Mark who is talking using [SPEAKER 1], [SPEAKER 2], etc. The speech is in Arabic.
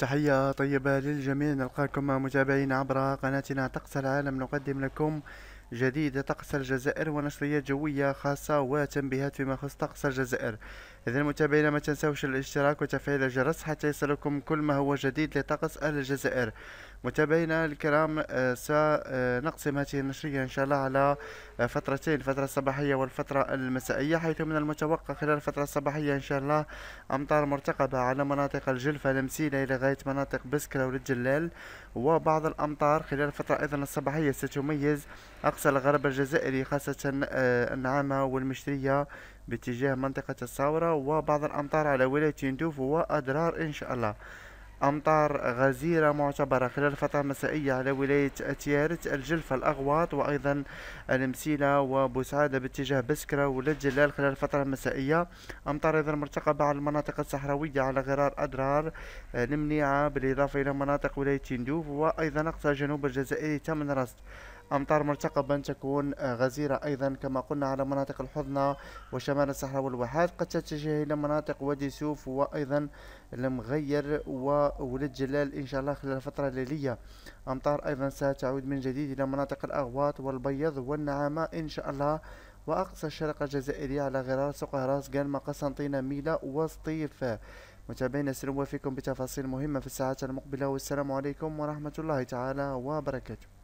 [SPEAKER 1] تحية طيبة للجميع نلقاكم متابعين عبر قناتنا طقس العالم نقدم لكم جديد طقس الجزائر ونشريات جوية خاصة وتنبيهات فيما يخص طقس الجزائر اذا متابعينا ما تنسوش الاشتراك وتفعيل الجرس حتى يصلكم كل ما هو جديد لطقس اهل الجزائر متابعينا الكرام آه، سنقسم هذه النشرية إن شاء الله على آه، فترتين الفترة الصباحية والفترة المسائية حيث من المتوقع خلال الفترة الصباحية إن شاء الله أمطار مرتقبة على مناطق الجلفة لمسيلة إلى غاية مناطق بسكرة والجلال وبعض الأمطار خلال الفترة أيضا الصباحية ستميز أقصى الغرب الجزائري خاصة آه، النعامة والمشرية باتجاه منطقة الصورة وبعض الأمطار على ولاية تندوف وأدرار إن شاء الله أمطار غزيرة معتبرة خلال الفترة المسائية على ولاية تيارت الجلفة الأغواط وأيضا المسيلة وبوسعادة باتجاه بسكرة ولجلال جلال خلال الفترة المسائية أمطار أيضا مرتقبة على المناطق الصحراوية على غرار أدرار المنيعة آه، بالإضافة إلى مناطق ولاية تندوف وأيضا أقصى جنوب الجزائر تم رصد أمطار مرتقبا تكون آه، غزيرة أيضا كما قلنا على مناطق الحضنة وشمال الصحراء والواحات قد تتجه إلى مناطق وادي سوف وأيضا المغير وولد جلال إن شاء الله خلال الفترة الليلية أمطار أيضا ستعود من جديد إلى مناطق الأغواط والبيض والنعامة إن شاء الله وأقصى الشرق الجزائري على غرار سوق هراس قلمة قسنطينة ميلا وسطيف متابعينا سنوافيكم بتفاصيل مهمة في الساعات المقبلة والسلام عليكم ورحمة الله تعالى وبركاته